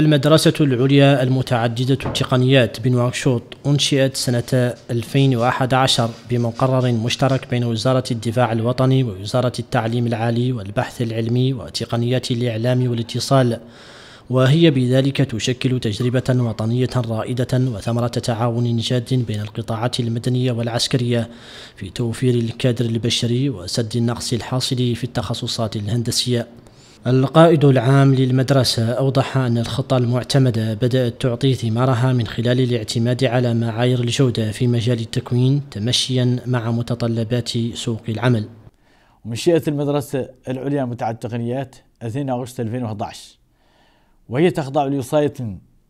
المدرسة العليا المتعددة التقنيات بنواكشوط أنشئت سنة 2011 بمقرر مشترك بين وزارة الدفاع الوطني ووزارة التعليم العالي والبحث العلمي وتقنيات الإعلام والاتصال وهي بذلك تشكل تجربة وطنية رائدة وثمرة تعاون جاد بين القطاعات المدنية والعسكرية في توفير الكادر البشري وسد النقص الحاصل في التخصصات الهندسية القائد العام للمدرسة أوضح أن الخطة المعتمدة بدأت تعطي ثمارها من خلال الاعتماد على معايير الجودة في مجال التكوين تمشيا مع متطلبات سوق العمل منشئة المدرسة العليا متعة التقنيات 2 أغسطس 2011 وهي تخضع لوصاية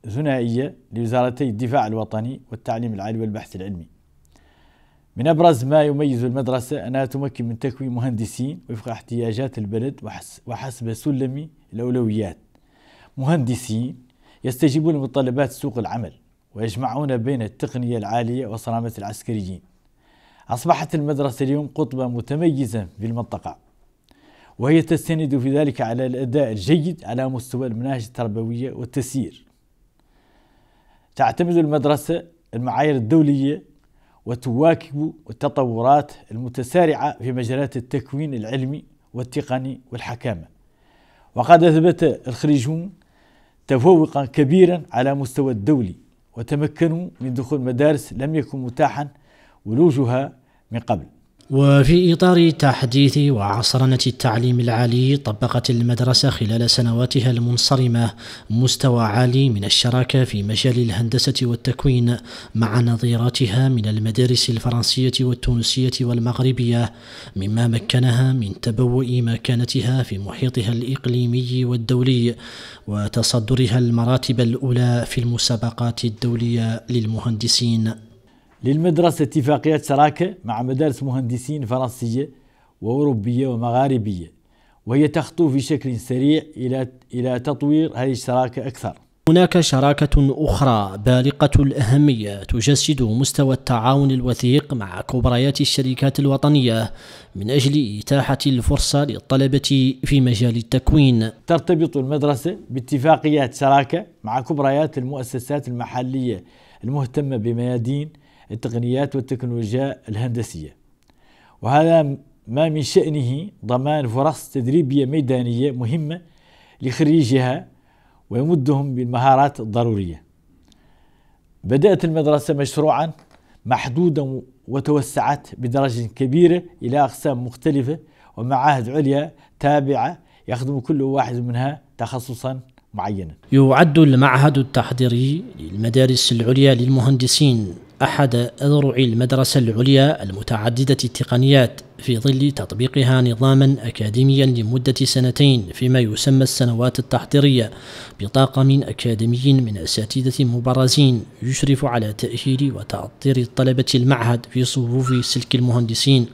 ثنائية لوزارتي الدفاع الوطني والتعليم العالي والبحث العلمي من أبرز ما يميز المدرسة أنها تمكن من تكوين مهندسين وفق احتياجات البلد وحسب سلم الأولويات مهندسين يستجيبون لمتطلبات سوق العمل ويجمعون بين التقنية العالية وصرامة العسكريين أصبحت المدرسة اليوم قطبا متميزا في المنطقة وهي تستند في ذلك على الأداء الجيد على مستوى المناهج التربوية والتسيير تعتمد المدرسة المعايير الدولية وتواكب التطورات المتسارعة في مجالات التكوين العلمي والتقني والحكامة وقد أثبت الخريجون تفوقا كبيرا على مستوى الدولي وتمكنوا من دخول مدارس لم يكن متاحا ولوجها من قبل وفي إطار تحديث وعصرنة التعليم العالي طبقت المدرسة خلال سنواتها المنصرمة مستوى عالي من الشراكة في مجال الهندسة والتكوين مع نظيراتها من المدارس الفرنسية والتونسية والمغربية مما مكنها من تبوء مكانتها في محيطها الإقليمي والدولي وتصدرها المراتب الأولى في المسابقات الدولية للمهندسين للمدرسة اتفاقية شراكة مع مدارس مهندسين فرنسية وأوروبية ومغاربية وهي تخطو في شكل سريع إلى إلى تطوير هذه الشراكة أكثر هناك شراكة أخرى بالغة الأهمية تجسد مستوى التعاون الوثيق مع كبريات الشركات الوطنية من أجل إتاحة الفرصة للطلبة في مجال التكوين ترتبط المدرسة باتفاقيات شراكة مع كبريات المؤسسات المحلية المهتمة بميادين التقنيات والتكنولوجيا الهندسية وهذا ما من شأنه ضمان فرص تدريبية ميدانية مهمة لخريجها ويمدهم بالمهارات الضرورية بدأت المدرسة مشروعا محدودا وتوسعت بدرجة كبيرة إلى أقسام مختلفة ومعاهد عليا تابعة يخدم كل واحد منها تخصصا معينا يعد المعهد التحضيري للمدارس العليا للمهندسين أحد أذرع المدرسة العليا المتعددة التقنيات في ظل تطبيقها نظاما أكاديميا لمدة سنتين فيما يسمى السنوات التحضيرية بطاقم أكاديمي من أساتذة مبرزين يشرف على تأهيل وتأطير طلبة المعهد في صفوف سلك المهندسين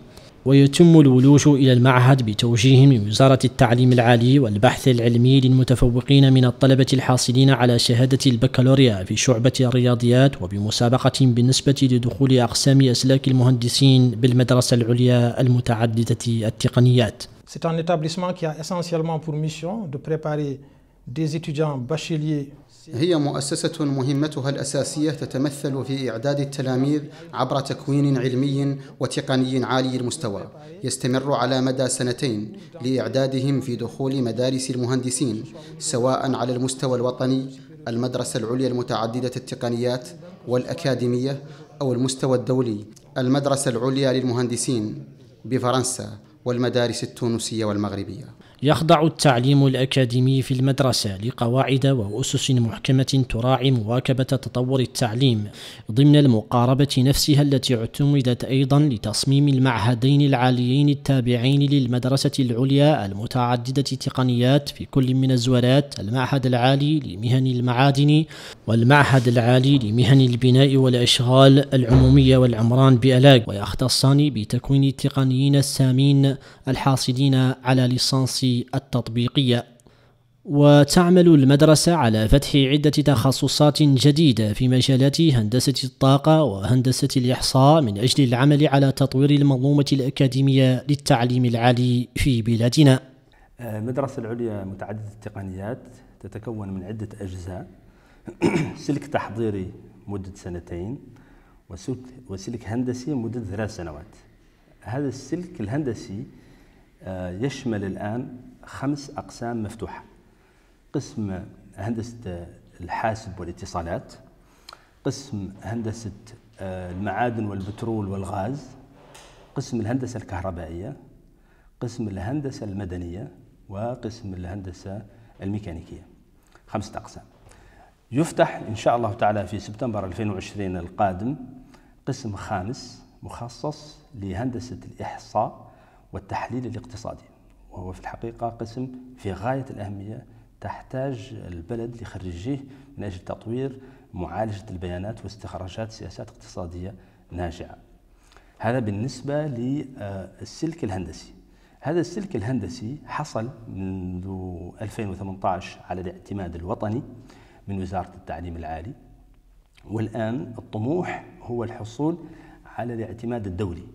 ويتم الولوج إلى المعهد بتوجيه من وزارة التعليم العالي والبحث العلمي للمتفوقين من الطلبة الحاصلين على شهادة البكالوريا في شعبة الرياضيات وبمسابقة بالنسبة لدخول أقسام أسلاك المهندسين بالمدرسة العليا المتعددة التقنيات. C'est un établissement qui a essentiellement pour mission de préparer des étudiants bacheliers هي مؤسسة مهمتها الأساسية تتمثل في إعداد التلاميذ عبر تكوين علمي وتقني عالي المستوى يستمر على مدى سنتين لإعدادهم في دخول مدارس المهندسين سواء على المستوى الوطني المدرسة العليا المتعددة التقنيات والأكاديمية أو المستوى الدولي المدرسة العليا للمهندسين بفرنسا والمدارس التونسية والمغربية يخضع التعليم الأكاديمي في المدرسة لقواعد وأسس محكمة تراعي مواكبة تطور التعليم ضمن المقاربة نفسها التي اعتمدت أيضا لتصميم المعهدين العاليين التابعين للمدرسة العليا المتعددة تقنيات في كل من الزورات المعهد العالي لمهن المعادن والمعهد العالي لمهن البناء والأشغال العمومية والعمران بألاج ويختصان بتكوين التقنيين السامين الحاصلين على ليسانس التطبيقية وتعمل المدرسة على فتح عدة تخصصات جديدة في مجالات هندسة الطاقة وهندسة الإحصاء من أجل العمل على تطوير المنظومة الأكاديمية للتعليم العالي في بلادنا. المدرسة العليا متعددة التقنيات تتكون من عدة أجزاء سلك تحضيري مدة سنتين وسلك هندسي مدة ثلاث سنوات. هذا السلك الهندسي آه، يشمل الآن خمس أقسام مفتوحة قسم هندسة آه، الحاسب والاتصالات قسم هندسة آه، المعادن والبترول والغاز قسم الهندسة الكهربائية قسم الهندسة المدنية وقسم الهندسة الميكانيكية خمسة أقسام يفتح إن شاء الله تعالى في سبتمبر 2020 القادم قسم خامس مخصص لهندسة الإحصاء والتحليل الاقتصادي وهو في الحقيقة قسم في غاية الأهمية تحتاج البلد لخريجيه من أجل تطوير معالجة البيانات واستخراجات سياسات اقتصادية ناجعة هذا بالنسبة للسلك الهندسي هذا السلك الهندسي حصل منذ 2018 على الاعتماد الوطني من وزارة التعليم العالي والآن الطموح هو الحصول على الاعتماد الدولي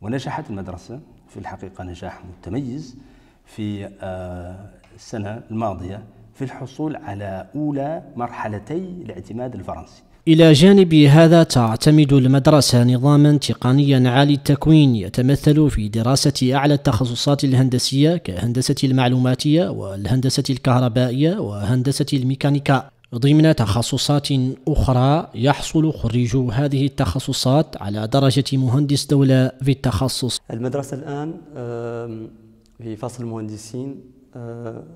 ونجحت المدرسة في الحقيقة نجاح متميز في آه، السنة الماضية في الحصول على أولى مرحلتي الاعتماد الفرنسي إلى جانب هذا تعتمد المدرسة نظاما تقنيا عالي التكوين يتمثل في دراسة أعلى التخصصات الهندسية كهندسة المعلوماتية والهندسة الكهربائية وهندسة الميكانيكا ضمن تخصصات أخرى يحصل خريجو هذه التخصصات على درجة مهندس دولة في التخصص المدرسة الآن في فصل المهندسين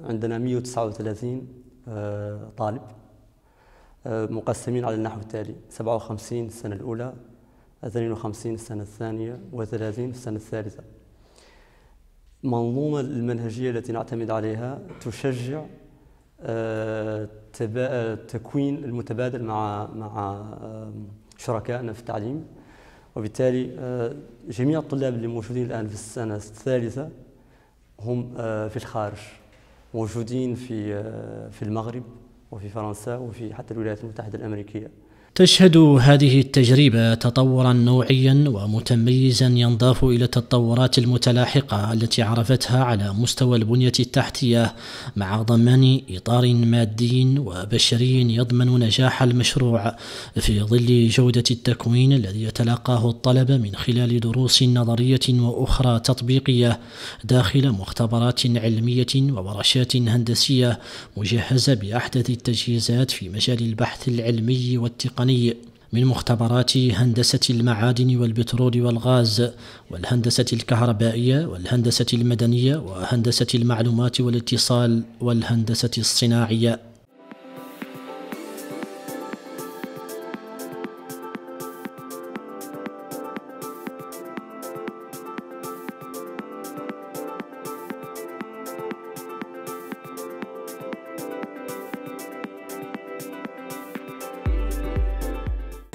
عندنا 139 طالب مقسمين على النحو التالي 57 السنة الأولى 52 السنة الثانية و30 السنة الثالثة المنظومة المنهجية التي نعتمد عليها تشجع تكوين المتبادل مع مع شركائنا في التعليم وبالتالي آه، جميع الطلاب اللي موجودين الآن في السنة الثالثة هم آه، في الخارج موجودين في آه، في المغرب وفي فرنسا وفي حتى الولايات المتحدة الأمريكية تشهد هذه التجربة تطورا نوعيا ومتميزا ينضاف إلى التطورات المتلاحقة التي عرفتها على مستوى البنية التحتية مع ضمان إطار مادي وبشري يضمن نجاح المشروع في ظل جودة التكوين الذي يتلقاه الطلبة من خلال دروس نظرية وأخرى تطبيقية داخل مختبرات علمية وورشات هندسية مجهزة بأحدث التجهيزات في مجال البحث العلمي والتقني الوطني من مختبرات هندسة المعادن والبترول والغاز والهندسة الكهربائية والهندسة المدنية وهندسة المعلومات والاتصال والهندسة الصناعية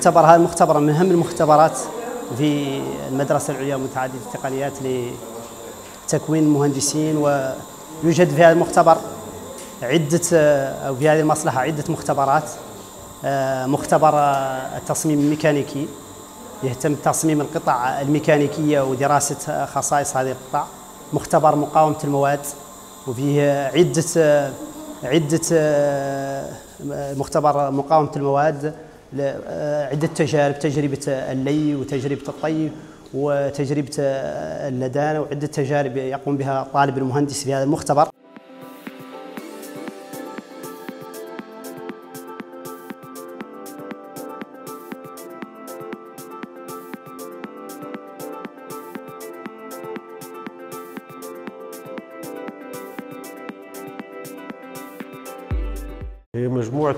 اعتبر هذا المختبر من اهم المختبرات في المدرسه العليا متعدده التقنيات لتكوين المهندسين ويوجد في هذا المختبر عده او في هذه المصلحه عده مختبرات مختبر التصميم الميكانيكي يهتم بتصميم القطع الميكانيكيه ودراسه خصائص هذه القطع مختبر مقاومه المواد وفيه عده عده مختبر مقاومه المواد آه، عدة تجارب تجربة آه، اللي وتجربة الطي وتجربة آه، اللدانة وعدة تجارب يقوم بها طالب المهندس في هذا المختبر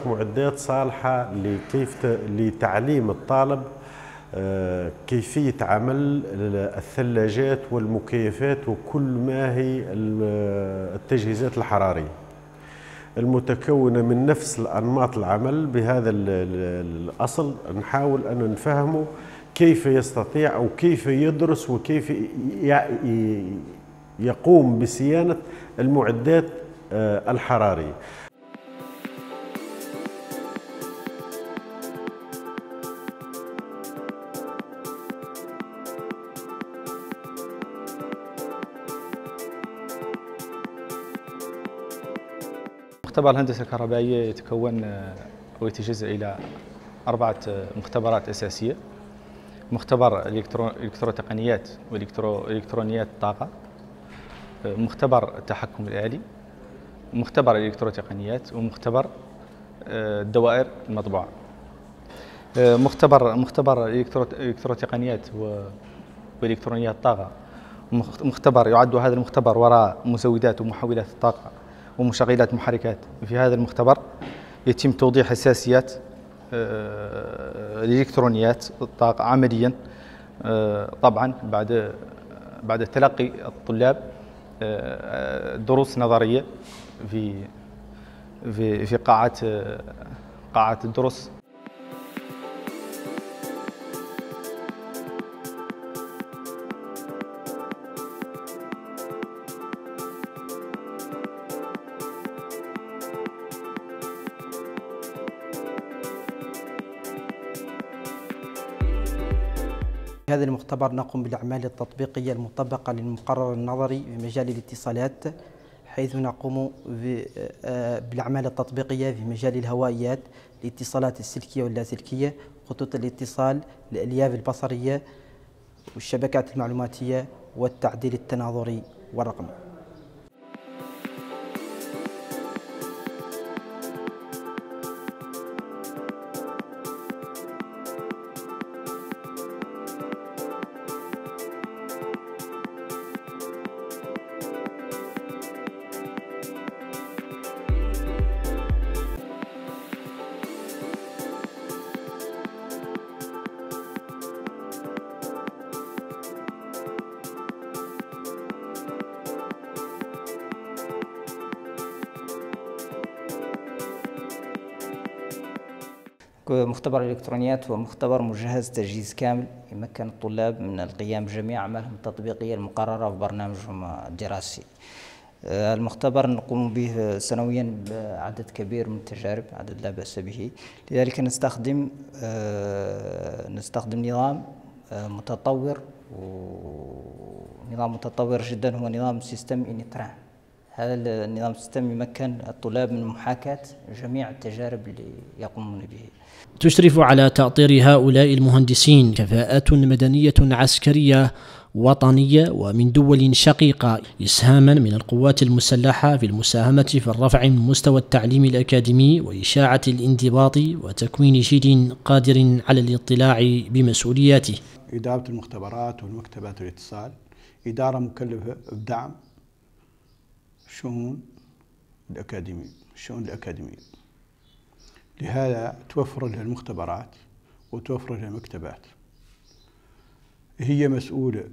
معدات صالحة لكيف لتعليم الطالب آه، كيفية عمل الثلاجات والمكيفات وكل ما هي التجهيزات الحرارية المتكونة من نفس الأنماط العمل بهذا الأصل نحاول أن نفهمه كيف يستطيع أو كيف يدرس وكيف يقوم بصيانة المعدات آه، الحرارية مختبر الهندسة الكهربائية يتكون آه، ويتجزأ إلى أربعة آه، مختبرات أساسية مختبر الإلكتروتقنيات وإلكترونيات الطاقة آه، مختبر التحكم الآلي مختبر الإلكتروتقنيات ومختبر الدوائر المطبوعة مختبر مختبر الإلكتروتقنيات وإلكترونيات الطاقة مختبر يعد هذا المختبر وراء مزودات ومحولات الطاقة ومشغلات محركات في هذا المختبر يتم توضيح حساسيات آه، الإلكترونيات الطاقة عمليا آه، طبعا بعد بعد تلقي الطلاب آه، دروس نظرية في في في قاعة قاعة الدروس يعتبر نقوم بالأعمال التطبيقية المطبقة للمقرر النظري في مجال الاتصالات حيث نقوم آه، بالأعمال التطبيقية في مجال الهوائيات الاتصالات السلكية واللاسلكية خطوط الاتصال الألياف البصرية والشبكات المعلوماتية والتعديل التناظري والرقمي مختبر الإلكترونيات هو مختبر مجهز تجهيز كامل يمكن الطلاب من القيام بجميع أعمالهم التطبيقية المقررة في برنامجهم الدراسي آه، المختبر نقوم به سنويا بعدد كبير من التجارب عدد لا بأس به لذلك نستخدم آه، نستخدم نظام آه، متطور ونظام متطور جدا هو نظام سيستم إنتران هذا النظام السيستم يمكن الطلاب من محاكاة جميع التجارب اللي يقومون به تشرف على تأطير هؤلاء المهندسين كفاءات مدنية عسكرية وطنية ومن دول شقيقة إسهاما من القوات المسلحة في المساهمة في الرفع من مستوى التعليم الأكاديمي وإشاعة الانضباط وتكوين جيل قادر على الاطلاع بمسؤولياته إدارة المختبرات والمكتبات والاتصال إدارة مكلفة بدعم شؤون الأكاديمية الشؤون الأكاديمية لهذا توفر لها المختبرات وتوفر لها المكتبات هي مسؤولة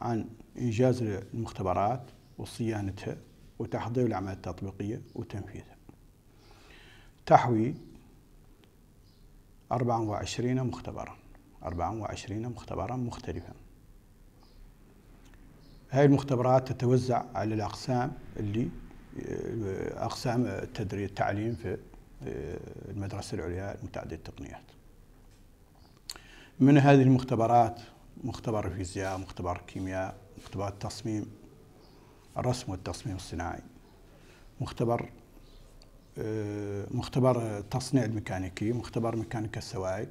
عن إنجاز المختبرات وصيانتها وتحضير الأعمال التطبيقية وتنفيذها تحوي 24 مختبرا 24 مختبرا مختلفا هاي المختبرات تتوزع على الأقسام اللي آه، أقسام التدريب التعليم في المدرسة العليا المتعددة التقنيات من هذه المختبرات مختبر الفيزياء مختبر الكيمياء مختبر التصميم الرسم والتصميم الصناعي مختبر آه، مختبر التصنيع الميكانيكي مختبر ميكانيكا السوائل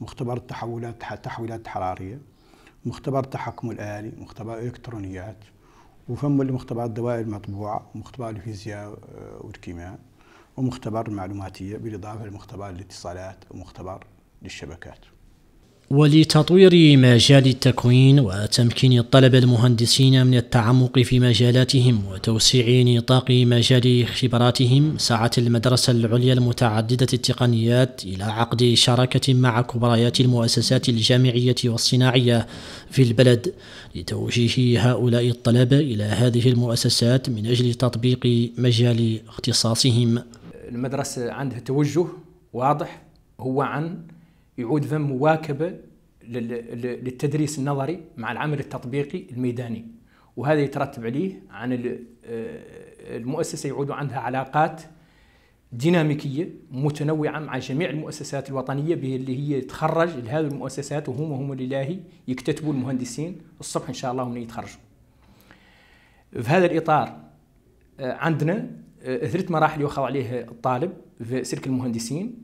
مختبر التحولات التحويلات الحرارية مختبر التحكم الآلي مختبر الإلكترونيات وفم المختبرات الدوائر المطبوعة مختبر الفيزياء آه، والكيمياء ومختبر معلوماتية بالإضافة لمختبر الاتصالات ومختبر للشبكات ولتطوير مجال التكوين وتمكين الطلبة المهندسين من التعمق في مجالاتهم وتوسيع نطاق مجال خبراتهم سعت المدرسة العليا المتعددة التقنيات إلى عقد شراكة مع كبريات المؤسسات الجامعية والصناعية في البلد لتوجيه هؤلاء الطلبة إلى هذه المؤسسات من أجل تطبيق مجال اختصاصهم المدرسة عندها توجه واضح هو عن يعود ذم مواكبة للتدريس النظري مع العمل التطبيقي الميداني وهذا يترتب عليه عن آه، المؤسسة يعود عندها علاقات ديناميكية متنوعة مع جميع المؤسسات الوطنية اللي هي تخرج لهذه المؤسسات وهم هم لله يكتتبوا المهندسين الصبح إن شاء الله هم يتخرجوا في هذا الإطار آه، عندنا آه، ثلاث مراحل يؤخذ عليه الطالب في سلك المهندسين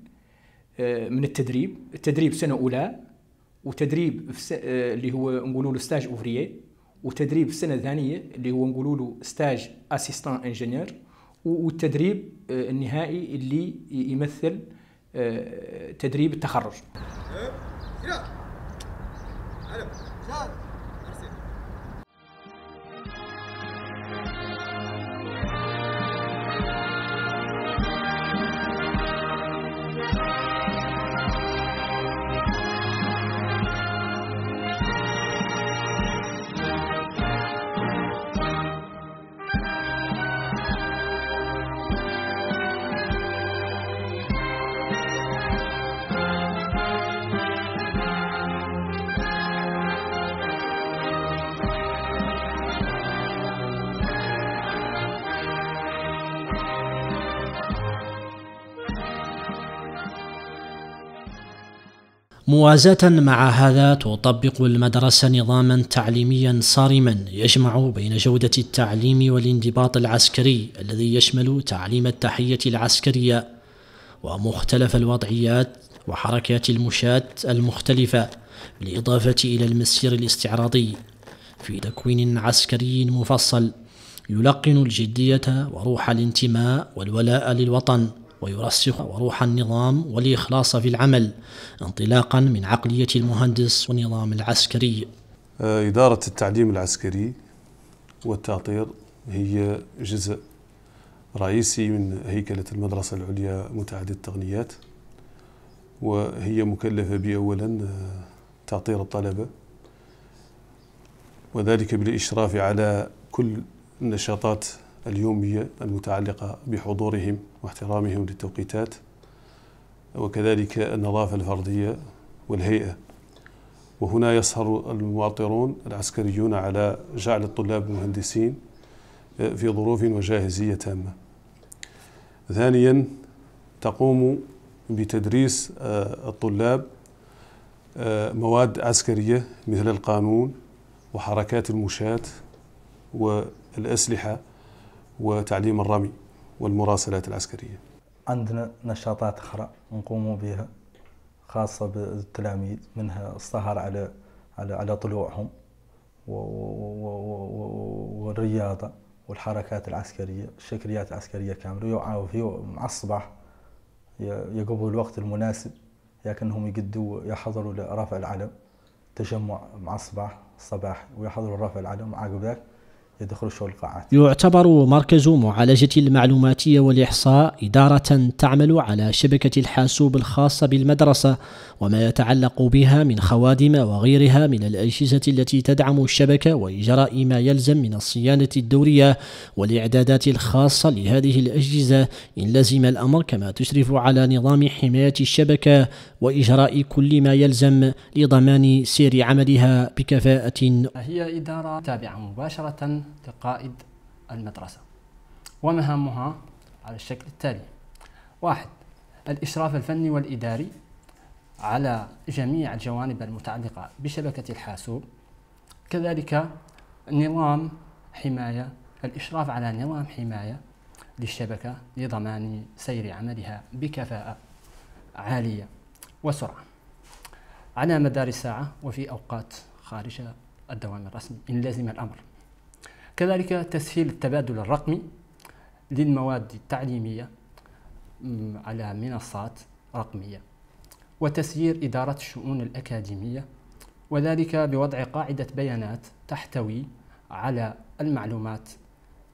آه، من التدريب التدريب سنه اولى وتدريب في آه، اللي هو نقولوا له ستاج اوفريي وتدريب السنه الثانيه اللي هو نقولوا له ستاج اسيستان انجينير والتدريب النهائي اللي يمثل تدريب التخرج موازاة مع هذا تطبق المدرسة نظاما تعليميا صارما يجمع بين جودة التعليم والانضباط العسكري الذي يشمل تعليم التحية العسكرية ومختلف الوضعيات وحركات المشاة المختلفة بالإضافة إلى المسير الاستعراضي في تكوين عسكري مفصل يلقن الجدية وروح الانتماء والولاء للوطن ويرسخ روح النظام والإخلاص في العمل انطلاقا من عقلية المهندس والنظام العسكري آه، إدارة التعليم العسكري والتعطير هي جزء رئيسي من هيكلة المدرسة العليا متعددة التقنيات وهي مكلفة بأولا آه، تعطير الطلبة وذلك بالإشراف على كل النشاطات اليومية المتعلقة بحضورهم واحترامهم للتوقيتات وكذلك النظافة الفردية والهيئة وهنا يسهر المواطرون العسكريون على جعل الطلاب مهندسين آه، في ظروف وجاهزية تامة ثانيا تقوم بتدريس آه، الطلاب آه، مواد عسكرية مثل القانون وحركات المشاة والأسلحة وتعليم الرمي والمراسلات العسكرية عندنا نشاطات أخرى نقوم بها خاصة بالتلاميذ منها السهر على على على طلوعهم والرياضة والحركات العسكرية الشكليات العسكرية كاملة في مع الصباح يقبلوا الوقت المناسب لكنهم يقدوا يحضروا لرفع العلم تجمع مع الصباح الصباح ويحضروا رفع العلم عقب ذاك يدخل شو القاعات يعتبر مركز معالجة المعلوماتية والإحصاء إدارة تعمل على شبكة الحاسوب الخاصة بالمدرسة وما يتعلق بها من خوادم وغيرها من الأجهزة التي تدعم الشبكة وإجراء ما يلزم من الصيانة الدورية والإعدادات الخاصة لهذه الأجهزة إن لزم الأمر كما تشرف على نظام حماية الشبكة وإجراء كل ما يلزم لضمان سير عملها بكفاءة هي إدارة تابعة مباشرة كقائد المدرسة ومهامها على الشكل التالي واحد الإشراف الفني والإداري على جميع الجوانب المتعلقة بشبكة الحاسوب كذلك نظام حماية الإشراف على نظام حماية للشبكة لضمان سير عملها بكفاءة عالية وسرعة على مدار الساعة وفي أوقات خارج الدوام الرسمي إن لزم الأمر كذلك تسهيل التبادل الرقمي للمواد التعليمية على منصات رقمية وتسيير إدارة الشؤون الأكاديمية وذلك بوضع قاعدة بيانات تحتوي على المعلومات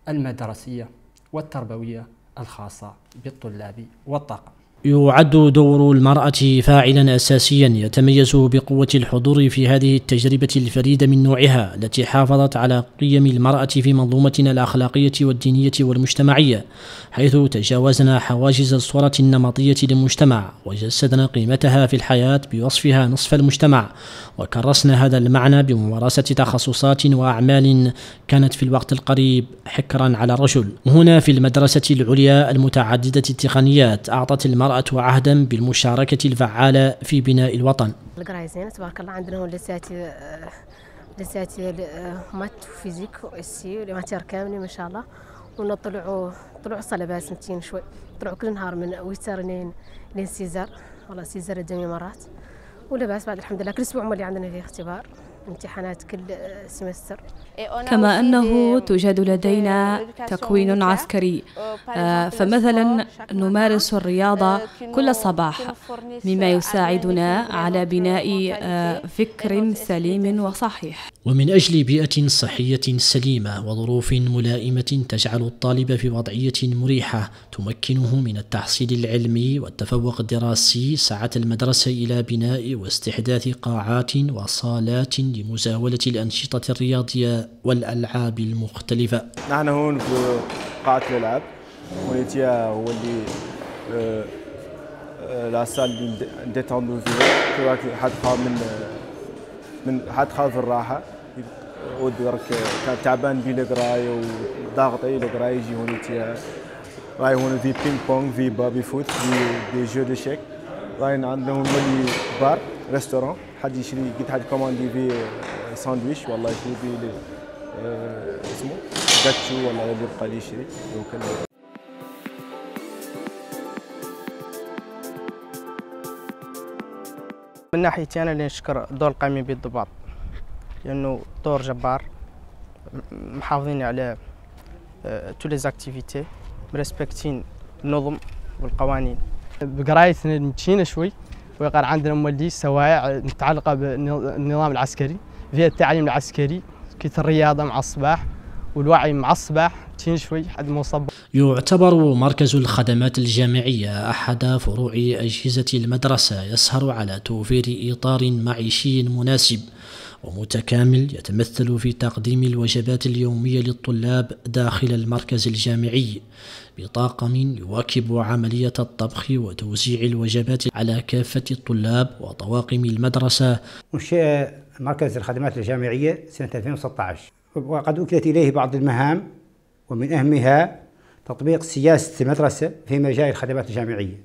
المدرسية والتربوية الخاصة بالطلاب والطاقم يعد دور المرأة فاعلا أساسيا يتميز بقوة الحضور في هذه التجربة الفريدة من نوعها التي حافظت على قيم المرأة في منظومتنا الأخلاقية والدينية والمجتمعية حيث تجاوزنا حواجز الصورة النمطية للمجتمع وجسدنا قيمتها في الحياة بوصفها نصف المجتمع وكرسنا هذا المعنى بممارسة تخصصات وأعمال كانت في الوقت القريب حكرا على الرجل هنا في المدرسة العليا المتعددة التقنيات أعطت المرأة المرأة عهدا بالمشاركة الفعالة في بناء الوطن القراية زينة تبارك الله عندنا لسات لسات لساتي آه، آه، مات وفيزيك وإسي ولماتير كاملين ما شاء الله ونطلعوا طلعوا باس سنتين شوي طلعوا كل نهار من ويتر لين لين سيزر والله سيزر الدنيا مرات ولباس بعد الحمد لله كل اسبوع مولي عندنا في اختبار امتحانات كل آه، سيمستر كما أنه إيه، توجد لدينا إيه، إيه، تكوين عسكري آه، فمثلا نمارس الرياضة آه، كل صباح مما آه، يساعدنا على بناء فكر سليم وصحيح ومن أجل بيئة صحية سليمة وظروف ملائمة تجعل الطالب في وضعية مريحة تمكنه من التحصيل العلمي والتفوق الدراسي سعت المدرسة إلى بناء واستحداث قاعات وصالات لمزاولة الأنشطة الرياضية والألعاب المختلفة نحن هون في قاعة الألعاب ونتيا هو اللي آه، آه، لا سال اللي نديتوندو فيها حد خاف من من حد خاف الراحة ودرك كان تعبان بين القراية اي القراية يجي هون تيا راي هون في بينج بونج في بابي فوت في دي جو دو شيك راي عندهم ملي بار ريستورون حد يشري قد حد كوماندي في ساندويش آه، والله يشري في آه، اسمه جاتشو ولا غادي يبقى لي من ناحيتي انا اللي نشكر الدور القائمين بالضباط لانه دور جبار محافظين على تو لي زاكتيفيتي مريسبكتين النظم والقوانين بقرايتنا مشينا شوي وقال عندنا مولي سوايع متعلقه بالنظام العسكري فيها التعليم العسكري كيت الرياضه مع الصباح والوعي مع الصباح تين شوي حد ما يعتبر مركز الخدمات الجامعية أحد فروع أجهزة المدرسة يسهر على توفير إطار معيشي مناسب ومتكامل يتمثل في تقديم الوجبات اليومية للطلاب داخل المركز الجامعي بطاقم يواكب عملية الطبخ وتوزيع الوجبات على كافة الطلاب وطواقم المدرسة وش مركز الخدمات الجامعية سنة 2016 وقد وكلت إليه بعض المهام ومن أهمها تطبيق سياسة المدرسة في مجال الخدمات الجامعية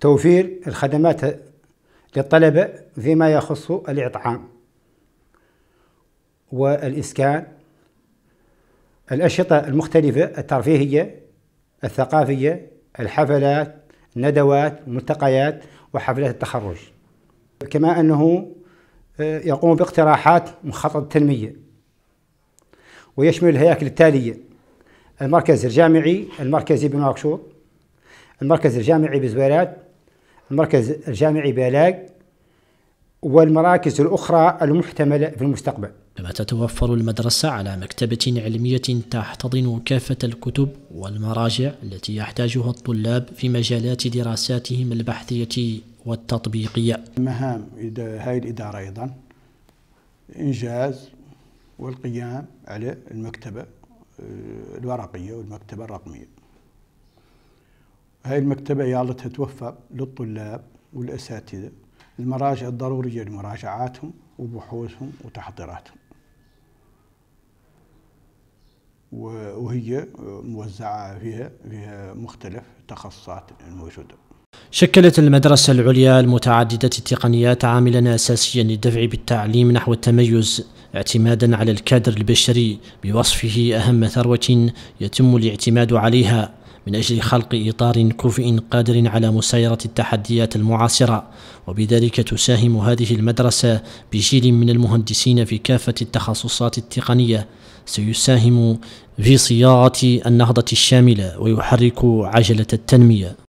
توفير الخدمات للطلبة فيما يخص الإطعام والإسكان الأشرطة المختلفة الترفيهية الثقافية الحفلات ندوات ملتقيات وحفلات التخرج كما أنه آه، يقوم باقتراحات مخطط التنمية ويشمل الهياكل التالية المركز الجامعي المركزي بنواكشوط المركز الجامعي بزويرات المركز الجامعي بيلاق والمراكز الأخرى المحتملة في المستقبل كما تتوفر المدرسة على مكتبة علمية تحتضن كافة الكتب والمراجع التي يحتاجها الطلاب في مجالات دراساتهم البحثية والتطبيقية مهام هاي الإدارة أيضا إنجاز والقيام على المكتبة آه، الورقية والمكتبة الرقمية هاي المكتبة يالتها توفر للطلاب والأساتذة المراجع الضرورية لمراجعاتهم وبحوثهم وتحضيراتهم وهي موزعة فيها فيها مختلف التخصصات الموجودة شكلت المدرسة العليا المتعددة التقنيات عاملا أساسيا للدفع بالتعليم نحو التميز اعتمادا على الكادر البشري بوصفه أهم ثروة يتم الاعتماد عليها من أجل خلق إطار كفء قادر على مسايرة التحديات المعاصرة وبذلك تساهم هذه المدرسة بجيل من المهندسين في كافة التخصصات التقنية سيساهم في صياغة النهضة الشاملة ويحرك عجلة التنمية